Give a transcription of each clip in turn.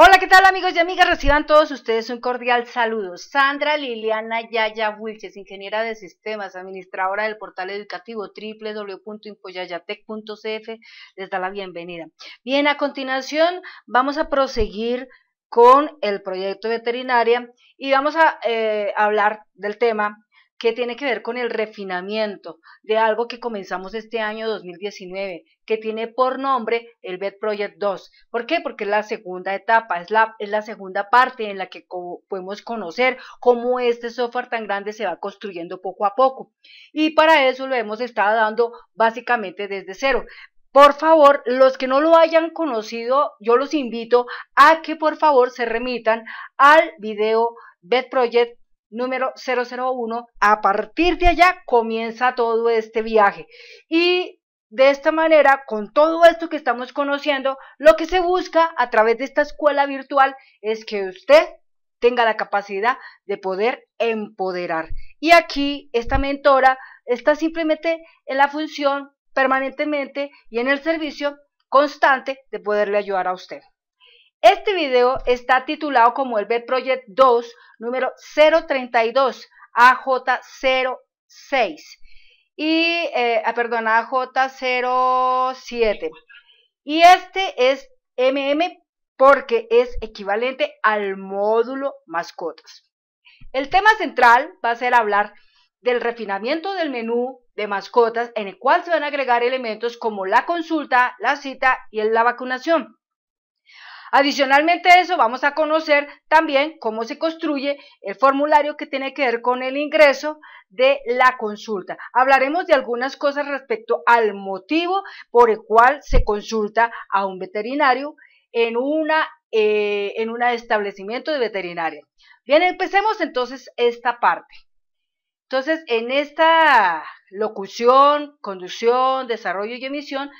Hola, ¿qué tal amigos y amigas? Reciban todos ustedes un cordial saludo. Sandra Liliana Yaya Wilches, ingeniera de sistemas, administradora del portal educativo www.impoyayatec.cf, les da la bienvenida. Bien, a continuación vamos a proseguir con el proyecto veterinaria y vamos a eh, hablar del tema que tiene que ver con el refinamiento de algo que comenzamos este año 2019, que tiene por nombre el BED Project 2. ¿Por qué? Porque es la segunda etapa, es la, es la segunda parte en la que podemos conocer cómo este software tan grande se va construyendo poco a poco. Y para eso lo hemos estado dando básicamente desde cero. Por favor, los que no lo hayan conocido, yo los invito a que por favor se remitan al video BED Project número 001. A partir de allá comienza todo este viaje. Y de esta manera, con todo esto que estamos conociendo, lo que se busca a través de esta escuela virtual es que usted tenga la capacidad de poder empoderar. Y aquí esta mentora está simplemente en la función permanentemente y en el servicio constante de poderle ayudar a usted. Este video está titulado como el B Project 2, número 032 AJ06 y, eh, ah, perdón, AJ07. Y este es MM porque es equivalente al módulo mascotas. El tema central va a ser hablar del refinamiento del menú de mascotas en el cual se van a agregar elementos como la consulta, la cita y la vacunación. Adicionalmente a eso, vamos a conocer también cómo se construye el formulario que tiene que ver con el ingreso de la consulta. Hablaremos de algunas cosas respecto al motivo por el cual se consulta a un veterinario en eh, en un establecimiento de veterinaria. Bien, empecemos entonces esta parte. Entonces, en esta locución, conducción, desarrollo y emisión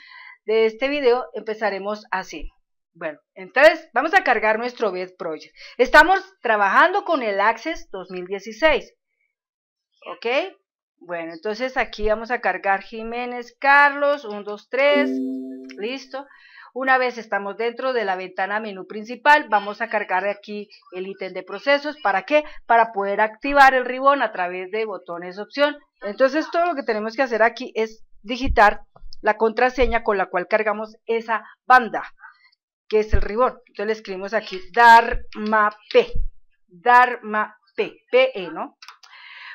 de este video, empezaremos así. Bueno, entonces vamos a cargar nuestro Bed Project. Estamos trabajando con el Access 2016. ¿Ok? Bueno, entonces aquí vamos a cargar Jiménez Carlos, 1, 2, 3. Listo. Una vez estamos dentro de la ventana menú principal, vamos a cargar aquí el ítem de procesos. ¿Para qué? Para poder activar el ribón a través de botones opción. Entonces todo lo que tenemos que hacer aquí es digitar la contraseña con la cual cargamos esa banda que es el ribón. Entonces le escribimos aquí Dharma P. Dharma P. E, ¿no?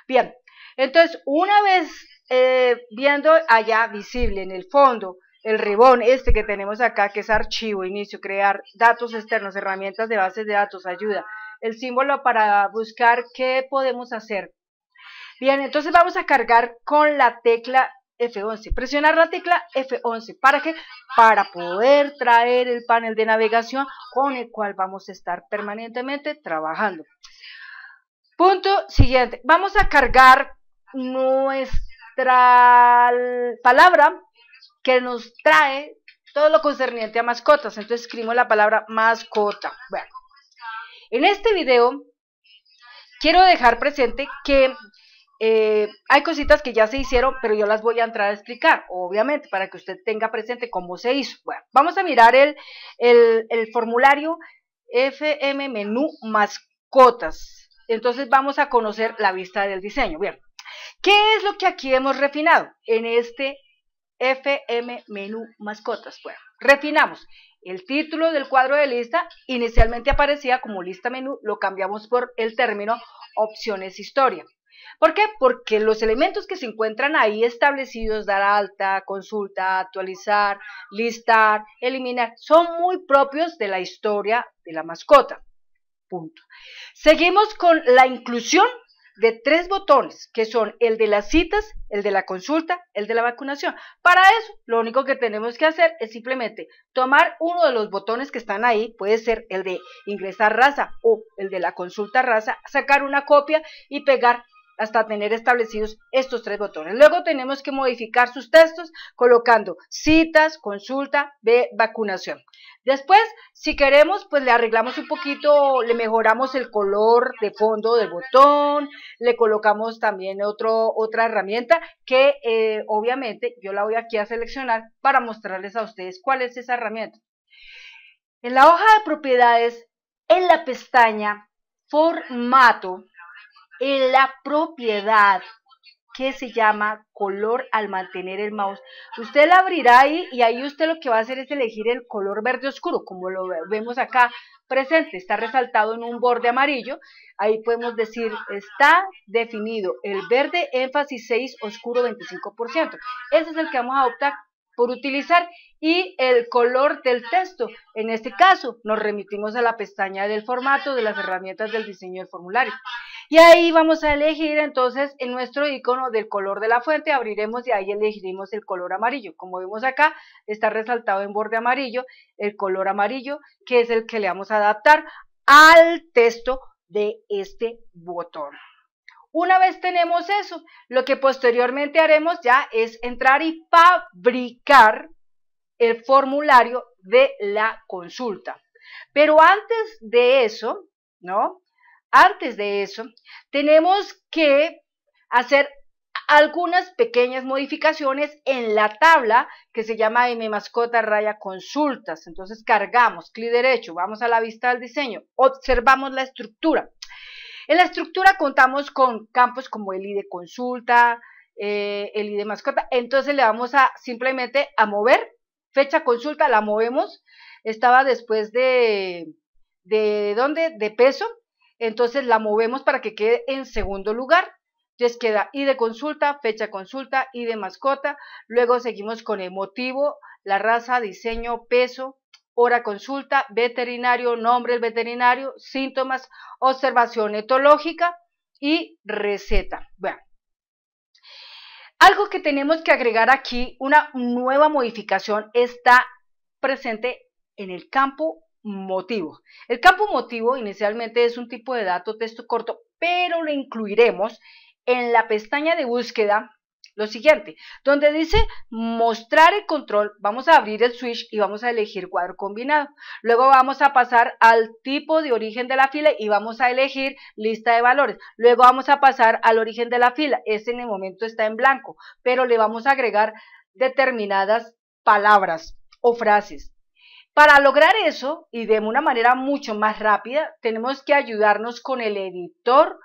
Bien, entonces una vez eh, viendo allá visible en el fondo el ribón este que tenemos acá, que es archivo, inicio, crear datos externos, herramientas de bases de datos, ayuda, el símbolo para buscar qué podemos hacer. Bien, entonces vamos a cargar con la tecla F11. Presionar la tecla F11. ¿Para qué? Para poder traer el panel de navegación con el cual vamos a estar permanentemente trabajando. Punto siguiente. Vamos a cargar nuestra palabra que nos trae todo lo concerniente a mascotas. Entonces escribo la palabra mascota. Bueno, en este video quiero dejar presente que eh, hay cositas que ya se hicieron, pero yo las voy a entrar a explicar, obviamente, para que usted tenga presente cómo se hizo. Bueno, vamos a mirar el, el formulario FM menú mascotas. Entonces vamos a conocer la vista del diseño. Bien, ¿qué es lo que aquí hemos refinado en este FM menú mascotas? Bueno, refinamos el título del cuadro de lista, inicialmente aparecía como lista menú, lo cambiamos por el término opciones historia. ¿Por qué? Porque los elementos que se encuentran ahí establecidos, dar alta, consulta, actualizar, listar, eliminar, son muy propios de la historia de la mascota. Punto. Seguimos con la inclusión de tres botones, que son el de las citas, el de la consulta, el de la vacunación. Para eso, lo único que tenemos que hacer es simplemente tomar uno de los botones que están ahí, puede ser el de ingresar raza o el de la consulta raza, sacar una copia y pegar hasta tener establecidos estos tres botones. Luego tenemos que modificar sus textos colocando citas, consulta, ve, vacunación. Después, si queremos, pues le arreglamos un poquito, le mejoramos el color de fondo del botón, le colocamos también otra herramienta que eh, obviamente yo la voy aquí a seleccionar para mostrarles a ustedes cuál es esa herramienta. En la hoja de propiedades, en la pestaña formato, en la propiedad que se llama color al mantener el mouse. Usted la abrirá ahí y ahí usted lo que va a hacer es elegir el color verde oscuro, como lo vemos acá presente, está resaltado en un borde amarillo. Ahí podemos decir, está definido el verde énfasis 6 oscuro 25%. Ese es el que vamos a optar por utilizar y el color del texto. En este caso, nos remitimos a la pestaña del formato de las herramientas del diseño del formulario. Y ahí vamos a elegir entonces en nuestro icono del color de la fuente, abriremos y ahí elegiremos el color amarillo. Como vemos acá, está resaltado en borde amarillo el color amarillo, que es el que le vamos a adaptar al texto de este botón. Una vez tenemos eso, lo que posteriormente haremos ya es entrar y fabricar el formulario de la consulta. Pero antes de eso, ¿no? antes de eso, tenemos que hacer algunas pequeñas modificaciones en la tabla que se llama M mi mascota raya consultas. Entonces cargamos, clic derecho, vamos a la vista del diseño, observamos la estructura. En la estructura contamos con campos como el ID consulta, eh, el ID mascota, entonces le vamos a simplemente a mover, fecha consulta, la movemos, estaba después de, de ¿dónde? De peso, entonces la movemos para que quede en segundo lugar. Les queda y de consulta, fecha consulta, y de mascota. Luego seguimos con el motivo, la raza, diseño, peso, hora consulta, veterinario, nombre del veterinario, síntomas, observación etológica y receta. Bueno, algo que tenemos que agregar aquí, una nueva modificación, está presente en el campo motivo. El campo motivo inicialmente es un tipo de dato texto corto, pero lo incluiremos en la pestaña de búsqueda lo siguiente, donde dice mostrar el control, vamos a abrir el switch y vamos a elegir cuadro combinado. Luego vamos a pasar al tipo de origen de la fila y vamos a elegir lista de valores. Luego vamos a pasar al origen de la fila, este en el momento está en blanco, pero le vamos a agregar determinadas palabras o frases. Para lograr eso, y de una manera mucho más rápida, tenemos que ayudarnos con el editor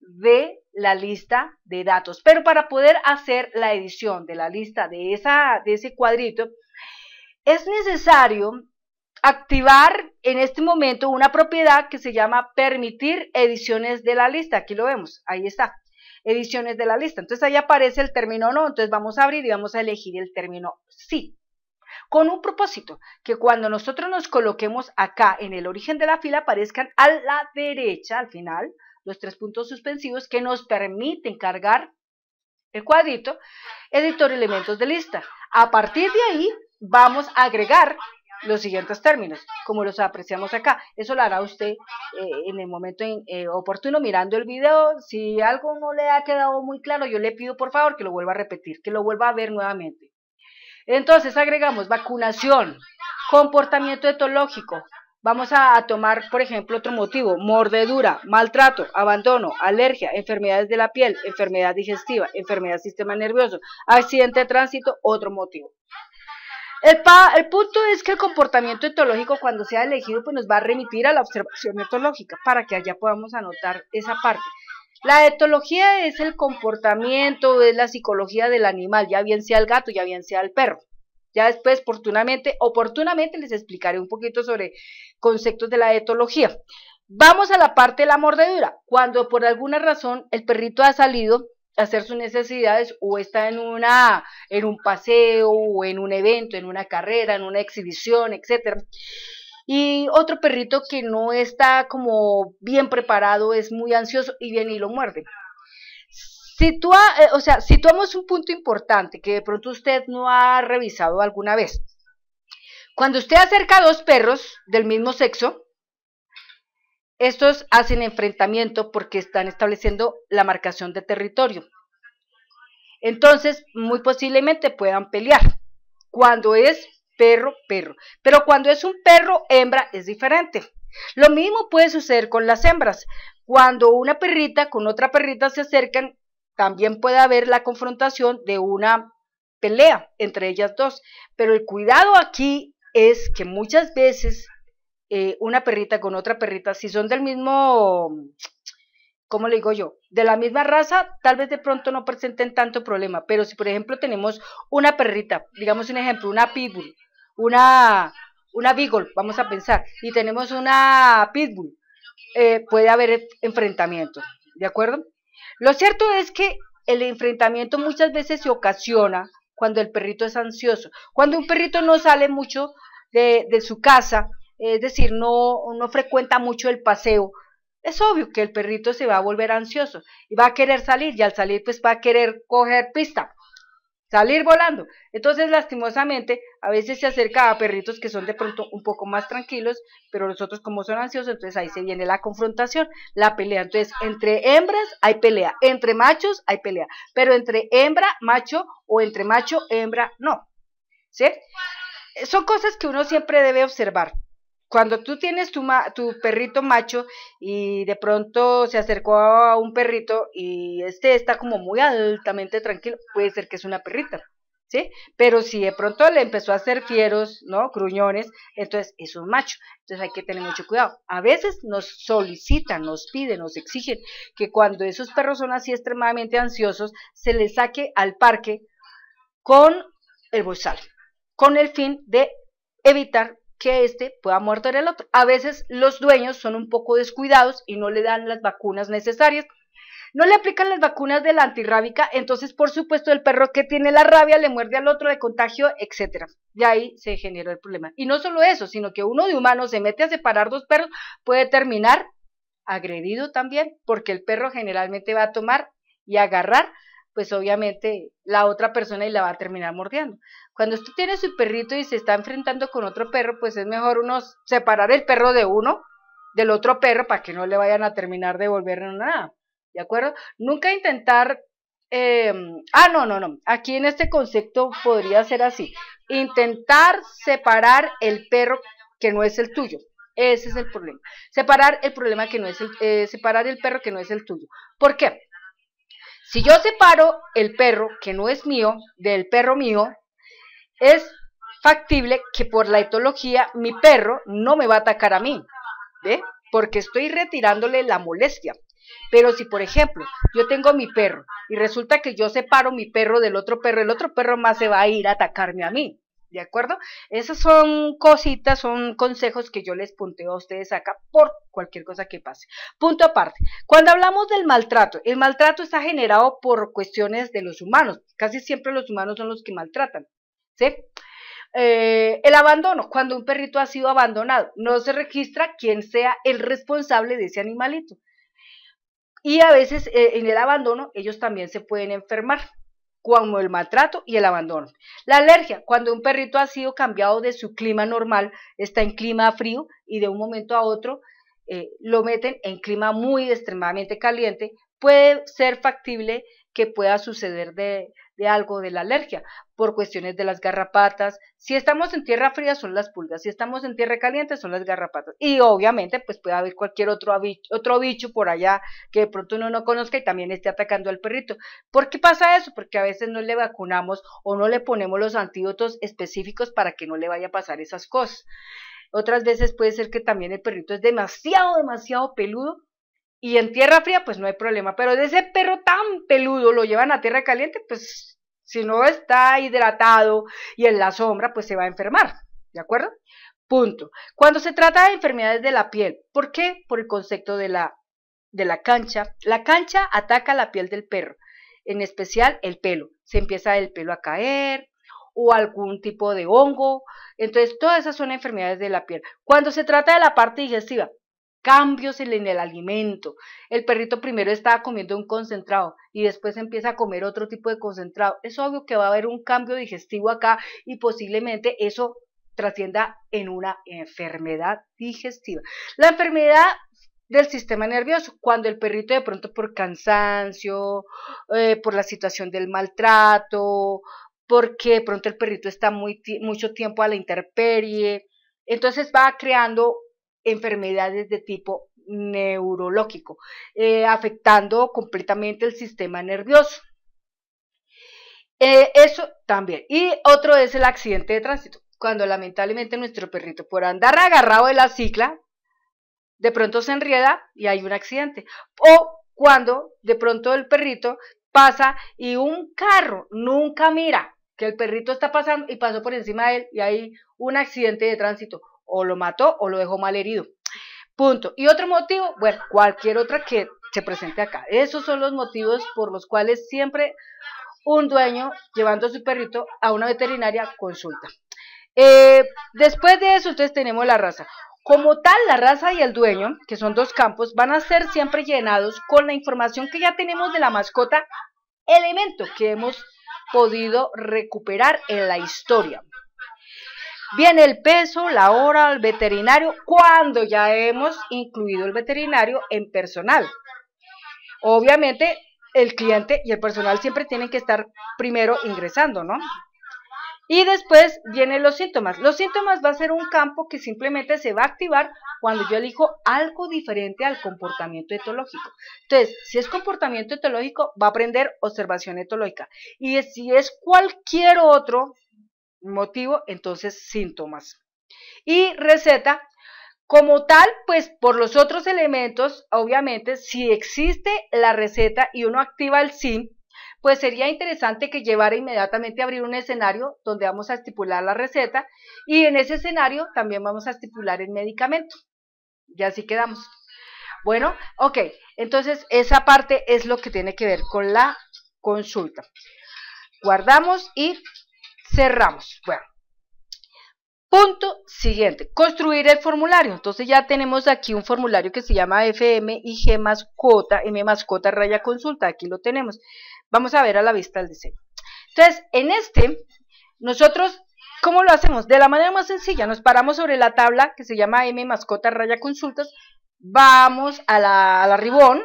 de la lista de datos. Pero para poder hacer la edición de la lista de, esa, de ese cuadrito, es necesario activar en este momento una propiedad que se llama permitir ediciones de la lista. Aquí lo vemos, ahí está, ediciones de la lista. Entonces ahí aparece el término no, entonces vamos a abrir y vamos a elegir el término sí con un propósito, que cuando nosotros nos coloquemos acá en el origen de la fila aparezcan a la derecha, al final, los tres puntos suspensivos que nos permiten cargar el cuadrito, editor elementos de lista. A partir de ahí vamos a agregar los siguientes términos, como los apreciamos acá. Eso lo hará usted eh, en el momento eh, oportuno mirando el video. Si algo no le ha quedado muy claro, yo le pido por favor que lo vuelva a repetir, que lo vuelva a ver nuevamente. Entonces agregamos vacunación, comportamiento etológico. Vamos a, tomar, por ejemplo, otro motivo, mordedura, maltrato, abandono, alergia, enfermedades de la piel, enfermedad digestiva, enfermedad sistema nervioso, accidente de tránsito, otro motivo. El, el, punto es que el comportamiento etológico cuando sea elegido pues nos va a remitir a la observación etológica para que allá podamos anotar esa parte. La etología es el comportamiento, es la psicología del animal, ya bien sea el gato, ya bien sea el perro. Ya después, oportunamente, oportunamente les explicaré un poquito sobre conceptos de la etología. Vamos a la parte de la mordedura. Cuando por alguna razón el perrito ha salido a hacer sus necesidades o está en, una, en un paseo o en un evento, en una carrera, en una exhibición, etcétera, y otro perrito que no está como bien preparado, es muy ansioso y viene y lo muerde. Eh, o sea, situamos un punto importante que de pronto usted no ha revisado alguna vez. Cuando usted acerca a dos perros del mismo sexo, estos hacen enfrentamiento porque están estableciendo la marcación de territorio. Entonces, muy posiblemente puedan pelear. Cuando es perro, perro. Pero cuando es un perro hembra es diferente. Lo mismo puede suceder con las hembras. Cuando una perrita con otra perrita se acercan, también puede haber la confrontación de una pelea entre ellas dos. Pero el cuidado aquí es que muchas veces eh, una perrita con otra perrita, si son del mismo, ¿cómo le digo yo? De la misma raza, tal vez de pronto no presenten tanto problema. Pero si, por ejemplo, tenemos una perrita, digamos un ejemplo, una pitbull, una, una Beagle, vamos a pensar, y tenemos una Pitbull, eh, puede haber enfrentamiento, ¿de acuerdo? Lo cierto es que el enfrentamiento muchas veces se ocasiona cuando el perrito es ansioso, cuando un perrito no sale mucho de, su casa, es decir, no, no frecuenta mucho el paseo, es obvio que el perrito se va a volver ansioso y va a querer salir y al salir pues va a querer coger pista salir volando. Entonces, lastimosamente, a veces se acerca a perritos que son de pronto un poco más tranquilos, pero los otros como son ansiosos, entonces ahí se viene la confrontación, la pelea. Entonces, entre hembras hay pelea, entre machos hay pelea, pero entre hembra, macho o entre macho, hembra, no. ¿Sí? Son cosas que uno siempre debe observar cuando tú tienes tu, tu perrito macho y de pronto se acercó a un perrito y este está como muy altamente tranquilo, puede ser que es una perrita, ¿sí? Pero si de pronto le empezó a hacer fieros, ¿no? Gruñones, entonces es un macho. Entonces hay que tener mucho cuidado. A veces nos solicitan, nos piden, nos exigen que cuando esos perros son así extremadamente ansiosos, se les saque al parque con el bolsal, con el fin de evitar que este pueda morder el otro. A veces los dueños son un poco descuidados y no le dan las vacunas necesarias. No le aplican las vacunas de la antirrábica, entonces por supuesto el perro que tiene la rabia le muerde al otro de contagio, etcétera. De ahí se generó el problema. Y no solo eso, sino que uno de humanos se mete a separar dos perros, puede terminar agredido también, porque el perro generalmente va a tomar y agarrar pues obviamente la otra persona y la va a terminar mordiendo. Cuando usted tiene su perrito y se está enfrentando con otro perro, pues es mejor uno separar el perro de uno, del otro perro, para que no le vayan a terminar de volver nada. ¿De acuerdo? Nunca intentar... Em, ah, no, no, no. Aquí en este concepto podría ser así. Intentar separar el perro que no es el tuyo. Ese es el problema. Separar el problema que no es el, eh, separar el perro que no es el tuyo. ¿Por qué? Si yo separo el perro que no es mío del perro mío, es factible que por la etología mi perro no me va a atacar a mí, ¿ve? Porque estoy retirándole la molestia. Pero si, por ejemplo, yo tengo mi perro y resulta que yo separo mi perro del otro perro, el otro perro más se va a ir a atacarme a mí. ¿De acuerdo? Esas son cositas, son consejos que yo les punteo a ustedes acá por cualquier cosa que pase. Punto aparte. Cuando hablamos del maltrato, el maltrato está generado por cuestiones de los humanos. Casi siempre los humanos son los que maltratan. ¿Sí? Eh, el abandono, cuando un perrito ha sido abandonado, no se registra quién sea el responsable de ese animalito. Y a veces eh, en el abandono ellos también se pueden enfermar como el maltrato y el abandono. La alergia, cuando un perrito ha sido cambiado de su clima normal, está en clima frío y de un momento a otro eh, lo meten en clima muy extremadamente caliente, puede ser factible que pueda suceder de, de algo de la alergia, por cuestiones de las garrapatas. Si estamos en tierra fría son las pulgas, si estamos en tierra caliente son las garrapatas. Y obviamente pues puede haber cualquier otro, otro bicho por allá que de pronto uno no conozca y también esté atacando al perrito. ¿Por qué pasa eso? Porque a veces no le vacunamos o no le ponemos los antídotos específicos para que no le vaya a pasar esas cosas. Otras veces puede ser que también el perrito es demasiado, demasiado peludo y en tierra fría, pues no hay problema. Pero de ese perro tan peludo lo llevan a tierra caliente, pues si no está hidratado y en la sombra, pues se va a enfermar. ¿De acuerdo? Punto. Cuando se trata de enfermedades de la piel, ¿por qué? Por el concepto de la, de la cancha. La cancha ataca la piel del perro, en especial el pelo. Se empieza el pelo a caer, o algún tipo de hongo. Entonces, todas esas son enfermedades de la piel. Cuando se trata de la parte digestiva, cambios en el alimento. El perrito primero estaba comiendo un concentrado y después empieza a comer otro tipo de concentrado. Es obvio que va a haber un cambio digestivo acá y posiblemente eso trascienda en una enfermedad digestiva. La enfermedad del sistema nervioso, cuando el perrito de pronto por cansancio, eh, por la situación del maltrato, porque de pronto el perrito está muy mucho tiempo a la intemperie, entonces va creando enfermedades de tipo neurológico, eh, afectando completamente el sistema nervioso. Eh, eso también. Y otro es el accidente de tránsito, cuando lamentablemente nuestro perrito por andar agarrado de la cicla, de pronto se enrieda y hay un accidente. O cuando de pronto el perrito pasa y un carro nunca mira que el perrito está pasando y pasó por encima de él y hay un accidente de tránsito o lo mató o lo dejó mal herido. Punto. Y otro motivo, bueno, cualquier otra que se presente acá. Esos son los motivos por los cuales siempre un dueño llevando a su perrito a una veterinaria consulta. Eh, después de eso, entonces tenemos la raza. Como tal, la raza y el dueño, que son dos campos, van a ser siempre llenados con la información que ya tenemos de la mascota, elemento que hemos podido recuperar en la historia. Viene el peso, la hora, el veterinario, cuando ya hemos incluido el veterinario en personal. Obviamente, el cliente y el personal siempre tienen que estar primero ingresando, ¿no? Y después vienen los síntomas. Los síntomas va a ser un campo que simplemente se va a activar cuando yo elijo algo diferente al comportamiento etológico. Entonces, si es comportamiento etológico, va a aprender observación etológica. Y si es cualquier otro motivo, entonces síntomas. Y receta, como tal, pues por los otros elementos, obviamente, si existe la receta y uno activa el SIM, pues sería interesante que llevara inmediatamente a abrir un escenario donde vamos a estipular la receta y en ese escenario también vamos a estipular el medicamento. Y así quedamos. Bueno, ok, entonces esa parte es lo que tiene que ver con la consulta. Guardamos y cerramos. Bueno, punto siguiente, construir el formulario. Entonces ya tenemos aquí un formulario que se llama FM y G M Mascota raya consulta, aquí lo tenemos. Vamos a ver a la vista el diseño. Entonces, en este, nosotros, ¿cómo lo hacemos? De la manera más sencilla, nos paramos sobre la tabla que se llama M mascota raya consultas, vamos a a la ribón,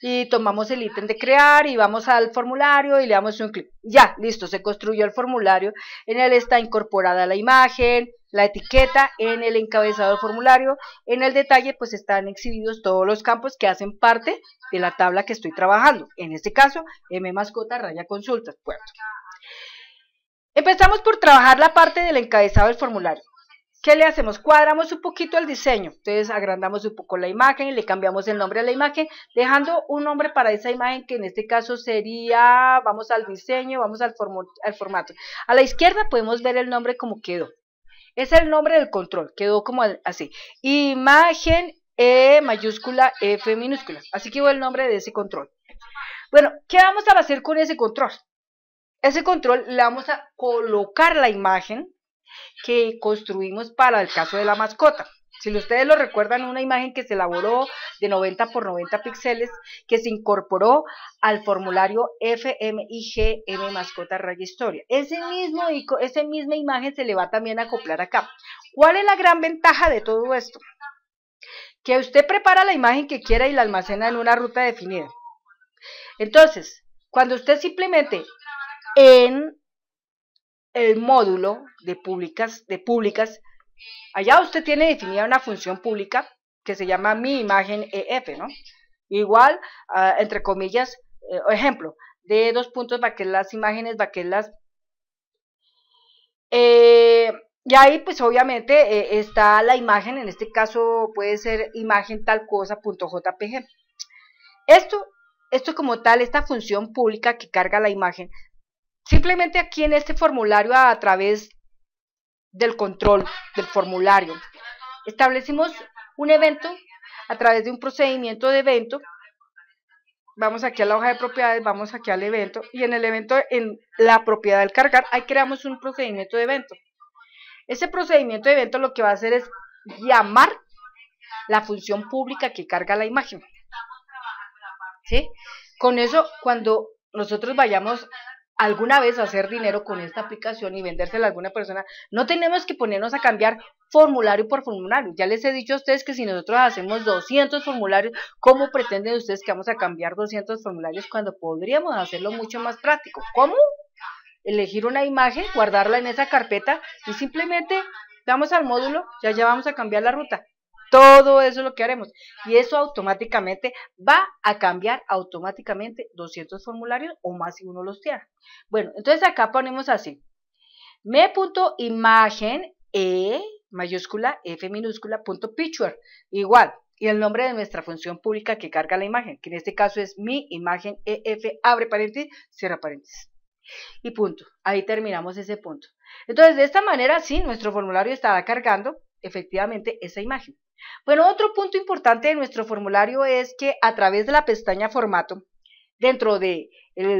y tomamos el ítem de crear y vamos al formulario y le damos un clic. Ya, listo, se construyó el formulario. En él está incorporada la imagen, la etiqueta, en el encabezado del formulario. En el detalle pues están exhibidos todos los campos que hacen parte de la tabla que estoy trabajando. En este caso, M mascota raya consultas. Puerto. Empezamos por trabajar la parte del encabezado del formulario. ¿Qué le hacemos? Cuadramos un poquito el diseño, entonces agrandamos un poco la imagen, Y le cambiamos el nombre a la imagen, dejando un nombre para esa imagen que en este caso sería, vamos al diseño, vamos al, al formato. A la izquierda podemos ver el nombre como quedó. Es el nombre del control, quedó como así. Imagen E mayúscula F minúscula. Así quedó el nombre de ese control. Bueno, ¿qué vamos a hacer con ese control? Ese control le vamos a colocar la imagen que construimos para el caso de la mascota. Si ustedes lo recuerdan, una imagen que se elaboró de 90 por 90 píxeles que se incorporó al formulario FMIGM Mascota Raya Historia. Ese mismo, esa misma imagen se le va también a acoplar acá. ¿Cuál es la gran ventaja de todo esto? Que usted prepara la imagen que quiera y la almacena en una ruta definida. Entonces, cuando usted simplemente en el módulo de públicas, de públicas, allá usted tiene definida una función pública que se llama mi imagen EF, ¿no? Igual, ah, entre comillas, eh, ejemplo, de dos puntos, que va las imágenes, que las eh, y ahí, pues obviamente, eh, está la imagen, en este caso puede ser imagen tal cosa, punto .jpg. Esto, esto como tal, esta función pública que carga la imagen, Simplemente aquí en este formulario, a través del control del formulario, establecimos un evento a través de un procedimiento de evento. Vamos aquí a la hoja de propiedades, vamos aquí al evento y en el evento, en la propiedad del cargar, ahí creamos un procedimiento de evento. Ese procedimiento de evento lo que va a hacer es llamar la función pública que carga la imagen. Con eso, cuando nosotros vayamos alguna vez hacer dinero con esta aplicación y vendérsela a alguna persona, no tenemos que ponernos a cambiar formulario por formulario. Ya les he dicho a ustedes que si nosotros hacemos 200 formularios, ¿cómo pretenden ustedes que vamos a cambiar 200 formularios cuando podríamos hacerlo mucho más práctico? ¿Cómo? Elegir una imagen, guardarla en esa carpeta y simplemente vamos al módulo, ya ya vamos a cambiar la ruta. Todo eso es lo que haremos. Y eso automáticamente va a cambiar automáticamente 200 formularios o más si uno los tiene. Bueno, entonces acá ponemos así. Me.imagen e mayúscula f minúscula punto picture. Igual. Y el nombre de nuestra función pública que carga la imagen, que en este caso es mi imagen ef, abre paréntesis, cierra paréntesis. Y punto. Ahí terminamos ese punto. Entonces, de esta manera, sí, nuestro formulario estará cargando efectivamente esa imagen. Bueno, otro punto importante de nuestro formulario es que a través de la pestaña formato, dentro del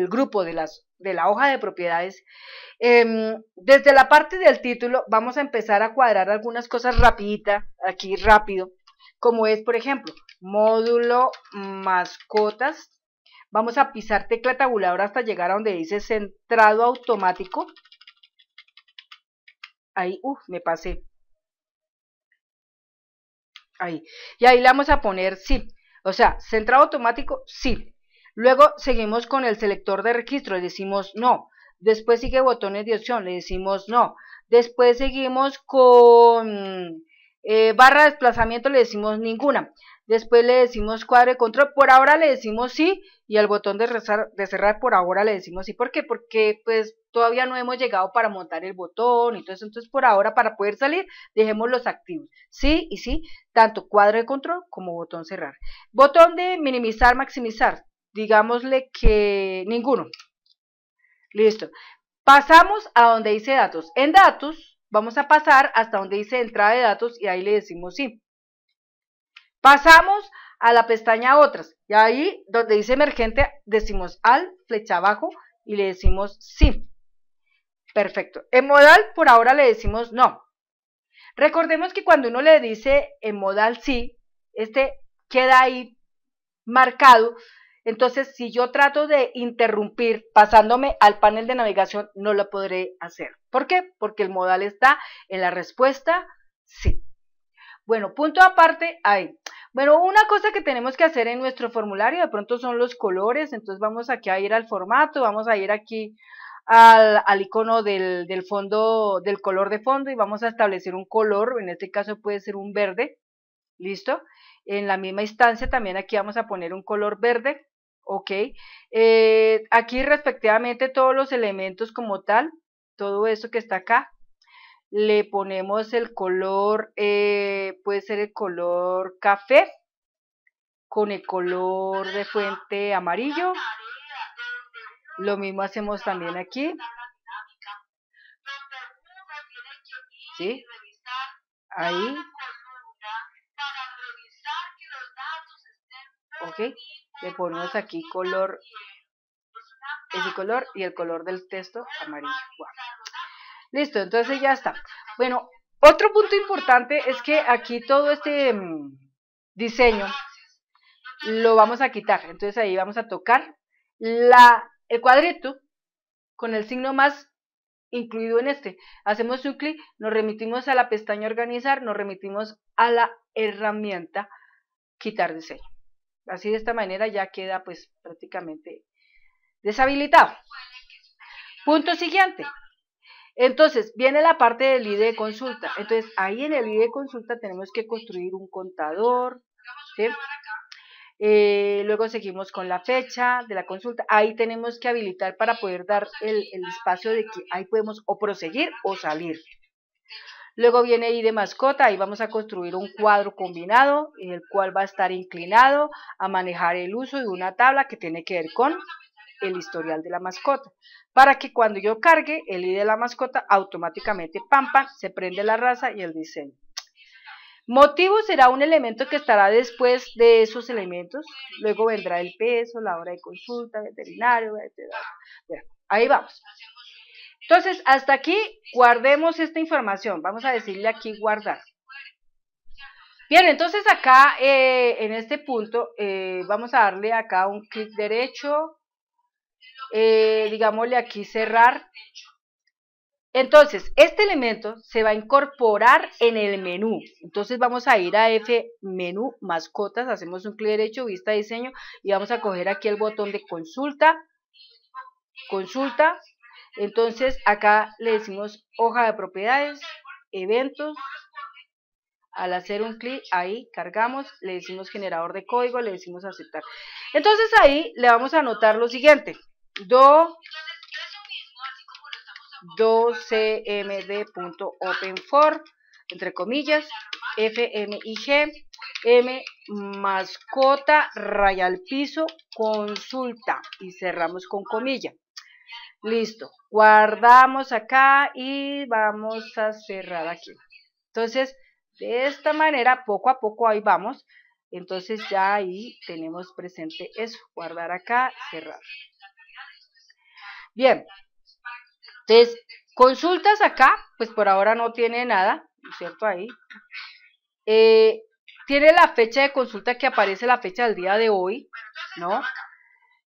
grupo de, las, de la hoja de propiedades, em, desde la parte del título vamos a empezar a cuadrar algunas cosas rapidita, aquí rápido, como es, por ejemplo, módulo mascotas. Vamos a pisar tecla tabuladora hasta llegar a donde dice centrado automático. Ahí, uff, uh, me pasé. Ahí. Y ahí le vamos a poner sí, O sea, centrado automático, sí, Luego seguimos con el selector de registro, le decimos no. Después sigue botones de opción, le decimos no. Después seguimos con eh, barra de desplazamiento, le decimos ninguna después le decimos cuadro de control, por ahora le decimos sí, y al botón de, de cerrar por ahora le decimos sí, ¿por qué? Porque pues todavía no hemos llegado para montar el botón y todo eso, entonces por ahora para poder salir dejemos los activos, sí y sí, tanto cuadro de control como botón cerrar. Botón de minimizar, maximizar, digámosle que ninguno, listo. Pasamos a donde dice datos, en datos vamos a pasar hasta donde dice entrada de datos y ahí le decimos sí. Pasamos a la pestaña otras y ahí donde dice emergente decimos al, flecha abajo y le decimos sí. Perfecto. En modal por ahora le decimos no. Recordemos que cuando uno le dice en modal sí, este queda ahí marcado. Entonces, si yo trato de interrumpir pasándome al panel de navegación, no lo podré hacer. ¿Por qué? Porque el modal está en la respuesta sí. Bueno, punto aparte ahí. Bueno, una cosa que tenemos que hacer en nuestro formulario de pronto son los colores, entonces vamos aquí a ir al formato, vamos a ir aquí al, icono del, fondo, del color de fondo y vamos a establecer un color, en este caso puede ser un verde, ¿listo? En la misma instancia también aquí vamos a poner un color verde, ¿ok? Eh, aquí respectivamente todos los elementos como tal, todo eso que está acá, le ponemos el color, eh, puede ser el color café con el color de fuente amarillo. Lo mismo hacemos también aquí. ¿Sí? Ahí. Ok, le ponemos aquí color, ese color y el color del texto amarillo. Listo, entonces ya está. Bueno, otro punto importante es que aquí todo este mm, diseño lo vamos a quitar. Entonces ahí vamos a tocar la, el cuadrito con el signo más incluido en este. Hacemos un clic, nos remitimos a la pestaña organizar, nos remitimos a la herramienta quitar diseño. Así de esta manera ya queda pues prácticamente deshabilitado. Punto siguiente. Entonces, viene la parte del ID de consulta. Entonces, ahí en el ID de consulta tenemos que construir un contador. Eh, luego seguimos con la fecha de la consulta. Ahí tenemos que habilitar para poder dar el, espacio de que ahí podemos o proseguir o salir. Luego viene ID de mascota, ahí vamos a construir un cuadro combinado en el cual va a estar inclinado a manejar el uso de una tabla que tiene que ver con el historial de la mascota, para que cuando yo cargue el ID de la mascota, automáticamente, pampa se prende la raza y el diseño. Motivo será un elemento que estará después de esos elementos, luego vendrá el peso, la hora de consulta, veterinario, etc. ahí vamos. Entonces, hasta aquí guardemos esta información. Vamos a decirle aquí guardar. Bien, entonces acá eh, en este punto eh, vamos a darle acá un clic derecho, eh, digámosle aquí, cerrar. Entonces, este elemento se va a incorporar en el menú. Entonces vamos a ir a F, menú, mascotas, hacemos un clic derecho, vista diseño, y vamos a coger aquí el botón de consulta, consulta. Entonces acá le decimos hoja de propiedades, eventos, al hacer un clic ahí cargamos, le decimos generador de código, le decimos aceptar. Entonces ahí le vamos a anotar lo siguiente, do open, for, entre comillas fmig m mascota raya al piso consulta y cerramos con comilla listo guardamos acá y vamos a cerrar aquí entonces de esta manera poco a poco ahí vamos entonces ya ahí tenemos presente eso guardar acá cerrar Bien, entonces, consultas acá, pues por ahora no tiene nada, ¿no es cierto? Ahí. Eh, tiene la fecha de consulta que aparece la fecha del día de hoy, ¿no?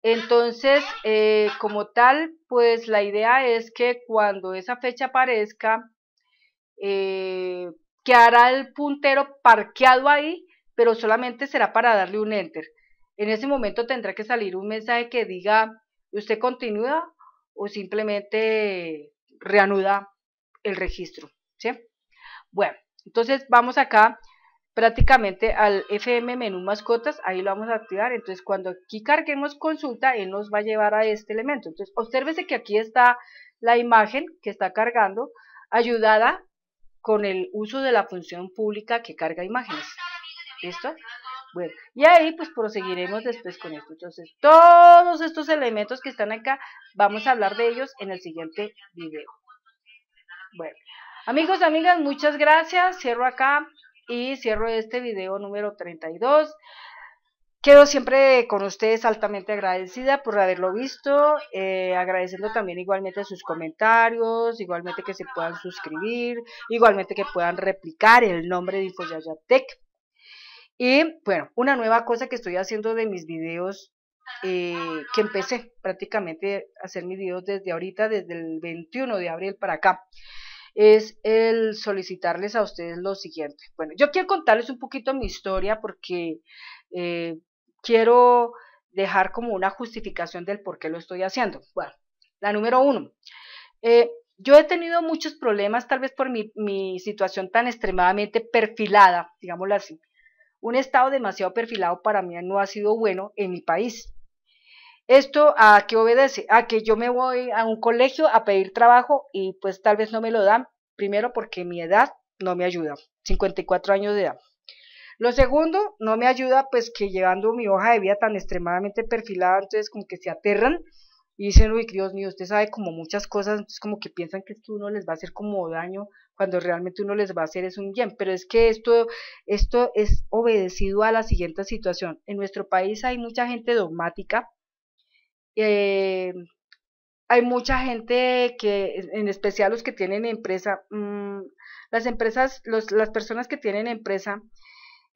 Entonces, eh, como tal, pues la idea es que cuando esa fecha aparezca, eh, quedará el puntero parqueado ahí, pero solamente será para darle un enter. En ese momento tendrá que salir un mensaje que diga, usted continúa o simplemente reanuda el registro. ¿sí? Bueno, entonces vamos acá prácticamente al FM menú mascotas, ahí lo vamos a activar, entonces cuando aquí carguemos consulta, él nos va a llevar a este elemento, entonces obsérvese que aquí está la imagen que está cargando, ayudada con el uso de la función pública que carga imágenes, ¿listo? Bueno, y ahí pues proseguiremos después con esto. Entonces, todos estos elementos que están acá, vamos a hablar de ellos en el siguiente video. Bueno, amigos, amigas, muchas gracias. Cierro acá y cierro este video número 32. Quedo siempre con ustedes altamente agradecida por haberlo visto, eh, agradeciendo también igualmente sus comentarios, igualmente que se puedan suscribir, igualmente que puedan replicar el nombre de Tech. Y bueno, una nueva cosa que estoy haciendo de mis videos, eh, que empecé prácticamente a hacer mis videos desde ahorita, desde el 21 de abril para acá, es el solicitarles a ustedes lo siguiente. Bueno, yo quiero contarles un poquito mi historia porque eh, quiero dejar como una justificación del por qué lo estoy haciendo. Bueno, la número uno. Eh, yo he tenido muchos problemas, tal vez por mi, mi situación tan extremadamente perfilada, digámoslo así. Un Estado demasiado perfilado para mí no ha sido bueno en mi país. ¿Esto a qué obedece? A que yo me voy a un colegio a pedir trabajo y pues tal vez no me lo dan, primero porque mi edad no me ayuda, 54 años de edad. Lo segundo, no me ayuda pues que llevando mi hoja de vida tan extremadamente perfilada, entonces como que se aterran y dicen, uy, Dios mío, usted sabe como muchas cosas, entonces como que piensan que esto uno les va a hacer como daño cuando realmente uno les va a hacer es un bien. Pero es que esto, esto es obedecido a la siguiente situación. En nuestro país hay mucha gente dogmática, eh, hay mucha gente que, en especial los que tienen empresa, mm, las empresas, las personas que tienen empresa,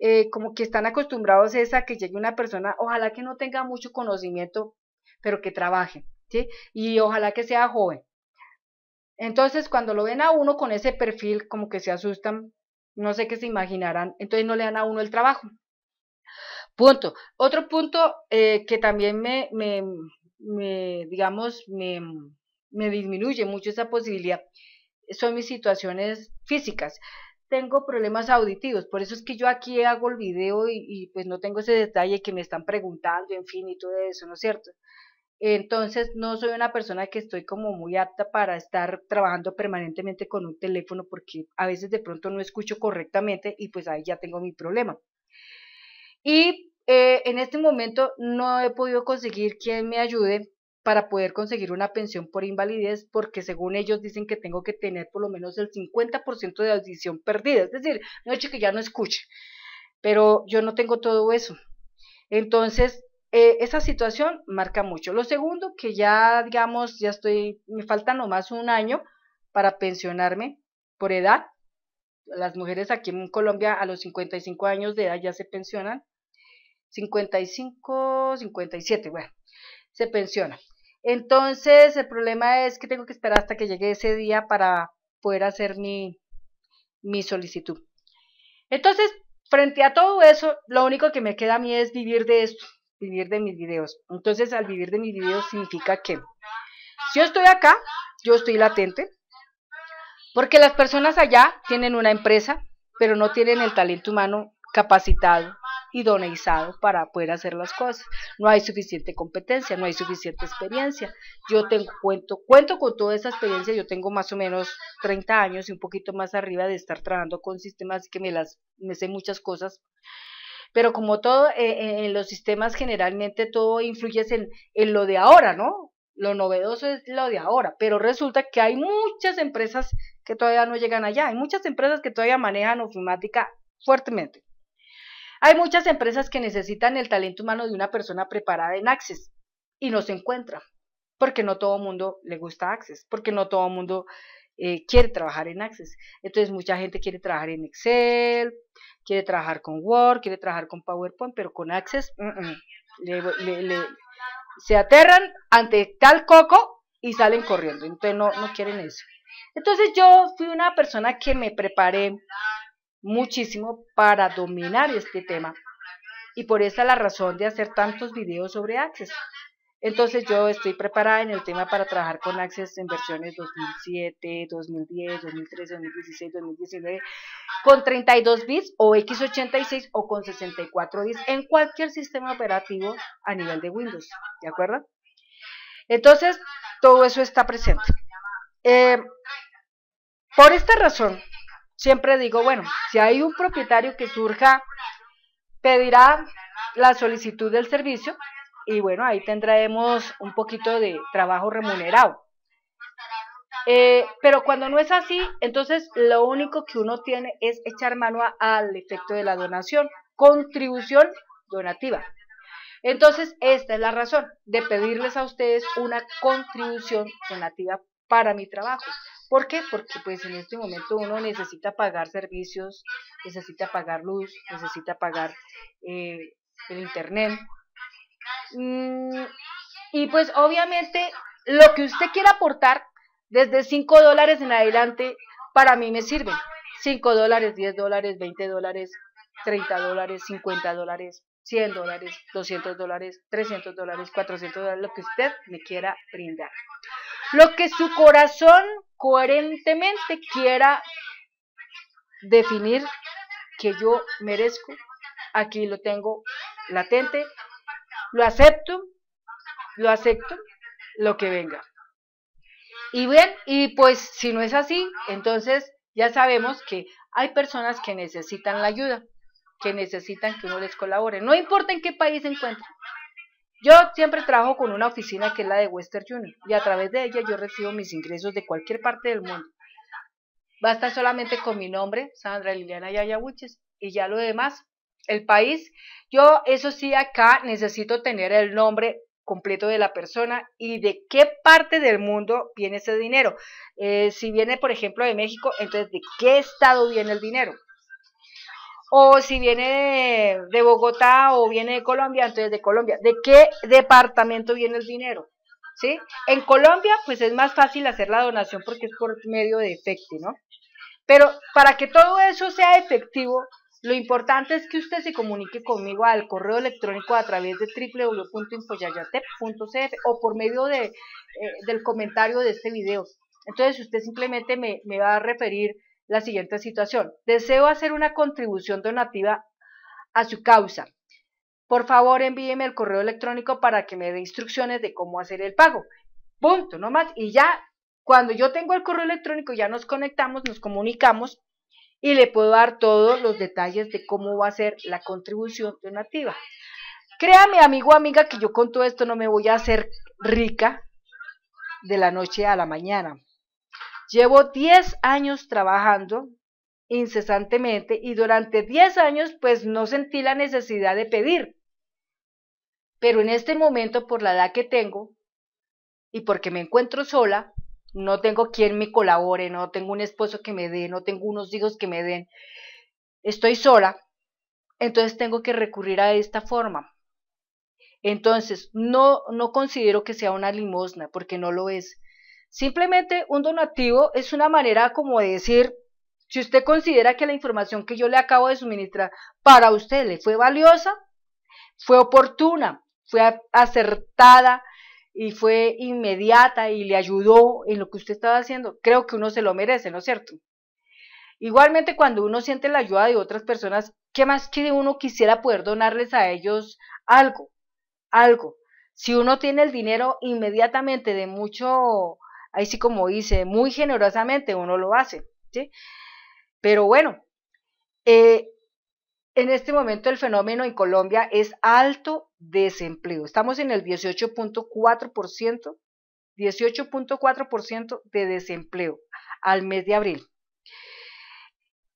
eh, como que están acostumbrados a que llegue una persona, ojalá que no tenga mucho conocimiento, pero que trabaje, ¿sí? Y ojalá que sea joven. Entonces, cuando lo ven a uno con ese perfil, como que se asustan, no sé qué se imaginarán, entonces no le dan a uno el trabajo. Punto. Otro punto eh, que también me, me, me digamos, me, me disminuye mucho esa posibilidad son mis situaciones físicas. Tengo problemas auditivos, por eso es que yo aquí hago el video y, y, pues no tengo ese detalle que me están preguntando, en fin, y todo eso, ¿no es cierto? Entonces, no soy una persona que estoy como muy apta para estar trabajando permanentemente con un teléfono porque a veces de pronto no escucho correctamente y pues ahí ya tengo mi problema. Y eh, en este momento no he podido conseguir quien me ayude para poder conseguir una pensión por invalidez porque según ellos dicen que tengo que tener por lo menos el 50% de audición perdida, es decir, no noche que ya no escuche. Pero yo no tengo todo eso. Entonces, eh, esa situación marca mucho. Lo segundo, que ya, digamos, ya estoy, me falta nomás un año para pensionarme por edad. Las mujeres aquí en Colombia a los 55 años de edad ya se pensionan. 55, 57, bueno, se pensionan. Entonces, el problema es que tengo que esperar hasta que llegue ese día para poder hacer mi solicitud. Entonces, frente a todo eso, lo único que me queda a mí es vivir de esto, vivir de mis videos. Entonces, al vivir de mis videos significa que si yo estoy acá, yo estoy latente, porque las personas allá tienen una empresa, pero no tienen el talento humano capacitado, idoneizado para poder hacer las cosas. No hay suficiente competencia, no hay suficiente experiencia. Yo tengo, cuento, cuento con toda esa experiencia, yo tengo más o menos 30 años y un poquito más arriba de estar trabajando con sistemas, que me las me sé muchas cosas pero como todo, eh, eh, en los sistemas generalmente todo influye en, en lo de ahora, ¿no? Lo novedoso es lo de ahora, pero resulta que hay muchas empresas que todavía no llegan allá, hay muchas empresas que todavía manejan ofimática fuertemente. Hay muchas empresas que necesitan el talento humano de una persona preparada en Access y no se encuentra, porque no todo el mundo le gusta Access, porque no todo el mundo eh, quiere trabajar en Access. Entonces mucha gente quiere trabajar en Excel, quiere trabajar con Word, quiere trabajar con PowerPoint, pero con Access se aterran ante tal coco y salen corriendo. Entonces no, quieren eso. Entonces yo fui una persona que me preparé muchísimo para dominar este tema. Y por esa la razón de hacer tantos videos sobre Access. Entonces yo estoy preparada en el tema para trabajar con Access en versiones 2007, 2010, 2013, 2016, 2019, con 32 bits o x86 o con 64 bits en cualquier sistema operativo a nivel de Windows, ¿de acuerdo? Entonces todo eso está presente. Eh, por esta razón, siempre digo, bueno, si hay un propietario que surja, pedirá la solicitud del servicio y bueno, ahí tendremos un poquito de trabajo remunerado. Eh, pero cuando no es así, entonces lo único que uno tiene es echar mano al efecto de la donación, contribución donativa. Entonces, esta es la razón de pedirles a ustedes una contribución donativa para mi trabajo. ¿Por qué? Porque pues en este momento uno necesita pagar servicios, necesita pagar luz, necesita pagar eh, el internet, Mm, y pues obviamente lo que usted quiera aportar desde 5 dólares en adelante, para mí me sirve. 5 dólares, 10 dólares, 20 dólares, 30 dólares, 50 dólares, 100 dólares, 200 dólares, 300 dólares, 400 dólares, lo que usted me quiera brindar. Lo que su corazón coherentemente quiera definir que yo merezco, aquí lo tengo latente lo acepto, lo acepto, lo que venga. Y bien, y pues si no es así, entonces ya sabemos que hay personas que necesitan la ayuda, que necesitan que uno les colabore, no importa en qué país se encuentren. Yo siempre trabajo con una oficina que es la de Western Union y a través de ella yo recibo mis ingresos de cualquier parte del mundo. Basta solamente con mi nombre, Sandra Liliana Yayabuches, y ya lo demás el país. Yo, eso sí, acá necesito tener el nombre completo de la persona y de qué parte del mundo viene ese dinero. Eh, si viene, por ejemplo, de México, entonces de qué estado viene el dinero. O si viene de, Bogotá o viene de Colombia, entonces de Colombia. ¿De qué departamento viene el dinero? ¿Sí? En Colombia, pues es más fácil hacer la donación porque es por medio de efecto, ¿no? Pero para que todo eso sea efectivo, lo importante es que usted se comunique conmigo al correo electrónico a través de www.infoyayatep.cf o por medio de, eh, del comentario de este video. Entonces usted simplemente me, me va a referir la siguiente situación. Deseo hacer una contribución donativa a su causa. Por favor, envíeme el correo electrónico para que me dé instrucciones de cómo hacer el pago. Punto, no más. Y ya, cuando yo tengo el correo electrónico, ya nos conectamos, nos comunicamos y le puedo dar todos los detalles de cómo va a ser la contribución donativa. Créame, amigo amiga, que yo con todo esto no me voy a hacer rica de la noche a la mañana. Llevo 10 años trabajando incesantemente y durante 10 años pues no sentí la necesidad de pedir. Pero en este momento, por la edad que tengo y porque me encuentro sola, no tengo quien me colabore, no tengo un esposo que me dé, no tengo unos hijos que me den, estoy sola, entonces tengo que recurrir a esta forma. Entonces, no, no considero que sea una limosna, porque no lo es. Simplemente un donativo es una manera como de decir, si usted considera que la información que yo le acabo de suministrar para usted le fue valiosa, fue oportuna, fue acertada, y fue inmediata y le ayudó en lo que usted estaba haciendo, creo que uno se lo merece, ¿no es cierto? Igualmente, cuando uno siente la ayuda de otras personas, ¿qué más que uno quisiera poder donarles a ellos algo? Algo. Si uno tiene el dinero inmediatamente de mucho, ahí sí como dice, muy generosamente uno lo hace, ¿sí? Pero bueno, eh, en este momento el fenómeno en Colombia es alto desempleo. Estamos en el 18.4%, 18.4% de desempleo al mes de abril.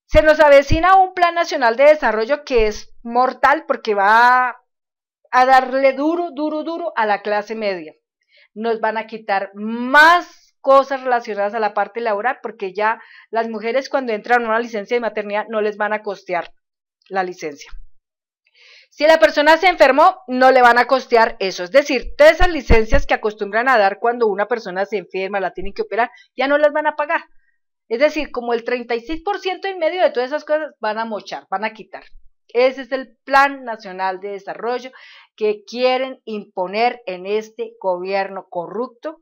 Se nos avecina un plan nacional de desarrollo que es mortal porque va a darle duro, duro, duro a la clase media. Nos van a quitar más cosas relacionadas a la parte laboral porque ya las mujeres cuando entran a una licencia de maternidad no les van a costear la licencia. Si la persona se enfermó, no le van a costear eso. Es decir, todas esas licencias que acostumbran a dar cuando una persona se enferma, la tienen que operar, ya no las van a pagar. Es decir, como el 36% en medio de todas esas cosas van a mochar, van a quitar. Ese es el Plan Nacional de Desarrollo que quieren imponer en este gobierno corrupto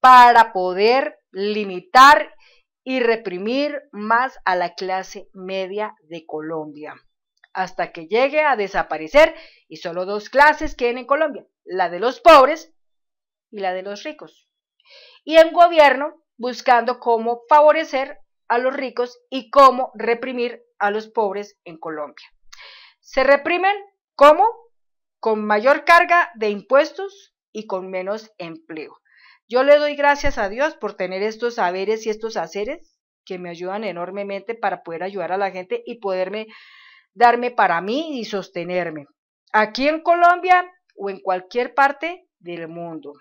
para poder limitar y reprimir más a la clase media de Colombia hasta que llegue a desaparecer y solo dos clases queden en Colombia, la de los pobres y la de los ricos. Y el gobierno buscando cómo favorecer a los ricos y cómo reprimir a los pobres en Colombia. Se reprimen cómo? Con mayor carga de impuestos y con menos empleo. Yo le doy gracias a Dios por tener estos saberes y estos haceres que me ayudan enormemente para poder ayudar a la gente y poderme darme para mí y sostenerme, aquí en Colombia o en cualquier parte del mundo.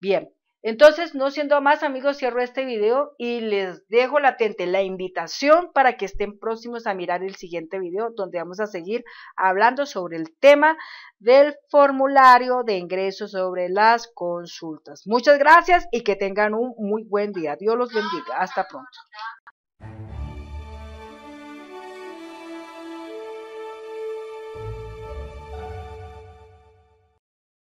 Bien, entonces, no siendo más amigos, cierro este video y les dejo latente la invitación para que estén próximos a mirar el siguiente video donde vamos a seguir hablando sobre el tema del formulario de ingreso sobre las consultas. Muchas gracias y que tengan un muy buen día. Dios los bendiga. Hasta pronto.